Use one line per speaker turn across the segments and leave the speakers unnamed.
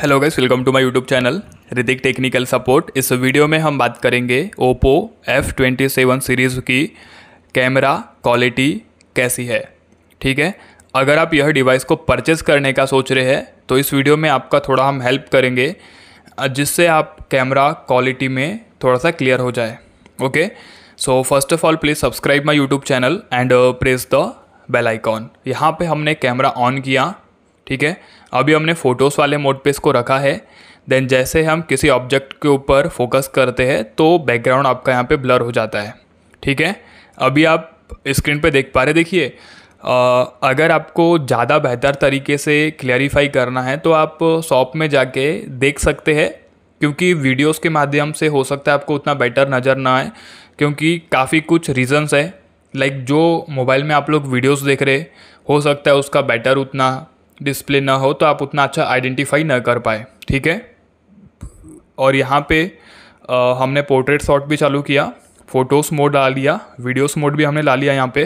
Hello guys welcome to my YouTube channel Hrithik technical support इस video में हम बात करेंगे Oppo F twenty seven series की कैमरा क्वालिटी कैसी है ठीक है अगर आप यह डिवाइस को परचेज़ करने का सोच रहे हैं तो इस वीडियो में आपका थोड़ा हम हेल्प करेंगे जिससे आप कैमरा क्वालिटी में थोड़ा सा क्लियर हो जाए okay so first of all please subscribe my YouTube channel and press the bell icon यहाँ पे हमने कैमरा ऑन किया ठीक है अभी हमने फ़ोटोज़ वाले मोड पे इसको रखा है देन जैसे हम किसी ऑब्जेक्ट के ऊपर फोकस करते हैं तो बैकग्राउंड आपका यहाँ पे ब्लर हो जाता है ठीक है अभी आप स्क्रीन पे देख पा रहे देखिए अगर आपको ज़्यादा बेहतर तरीके से क्लैरिफाई करना है तो आप शॉप में जाके देख सकते हैं क्योंकि वीडियोस के माध्यम से हो सकता है आपको उतना बेटर नज़र ना आए क्योंकि काफ़ी कुछ रीज़न्स है लाइक like जो मोबाइल में आप लोग वीडियोस देख रहे हो सकता है उसका बेटर उतना डिस्प्ले ना हो तो आप उतना अच्छा आइडेंटिफाई ना कर पाए ठीक है और यहाँ पे आ, हमने पोर्ट्रेट शॉट भी चालू किया फ़ोटोज़ मोड डाल लिया वीडियोस मोड भी हमने ला लिया यहाँ पे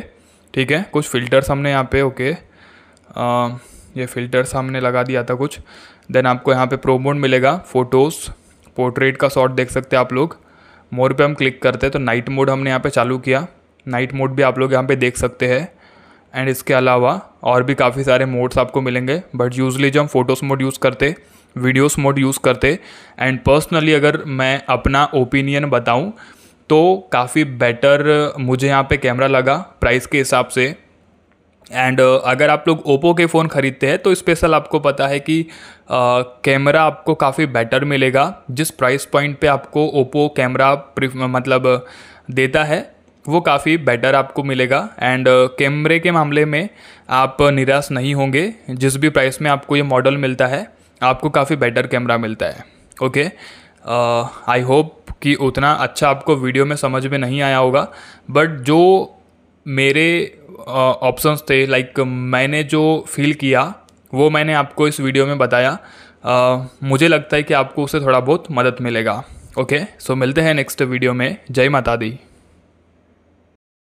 ठीक है कुछ फ़िल्टर्स हमने यहाँ पे ओके आ, ये फ़िल्टर्स हमने लगा दिया था कुछ देन आपको यहाँ पे प्रो मोड मिलेगा फ़ोटोज़ पोर्ट्रेट का शॉट देख सकते हैं आप लोग मोर पे हम क्लिक करते हैं तो नाइट मोड हमने यहाँ पे चालू किया नाइट मोड भी आप लोग यहाँ पे देख सकते हैं एंड इसके अलावा और भी काफ़ी सारे मोड्स आपको मिलेंगे बट यूजली जो हम फोटोस मोड यूज़ करते वीडियोस मोड यूज़ करते एंड पर्सनली अगर मैं अपना ओपिनियन बताऊँ तो काफ़ी बेटर मुझे यहाँ पे कैमरा लगा प्राइस के हिसाब से एंड uh, अगर आप लोग ओप्पो के फ़ोन ख़रीदते हैं तो स्पेशल आपको पता है कि कैमरा uh, आपको काफ़ी बेटर मिलेगा जिस प्राइस पॉइंट पे आपको ओप्पो कैमरा मतलब uh, देता है वो काफ़ी बेटर आपको मिलेगा एंड कैमरे uh, के मामले में आप निराश नहीं होंगे जिस भी प्राइस में आपको ये मॉडल मिलता है आपको काफ़ी बेटर कैमरा मिलता है ओके आई होप कि उतना अच्छा आपको वीडियो में समझ में नहीं आया होगा बट जो मेरे ऑप्शंस uh, थे लाइक like, मैंने जो फील किया वो मैंने आपको इस वीडियो में बताया uh, मुझे लगता है कि आपको उससे थोड़ा बहुत मदद मिलेगा ओके okay? सो so, मिलते हैं नेक्स्ट वीडियो में जय माता दी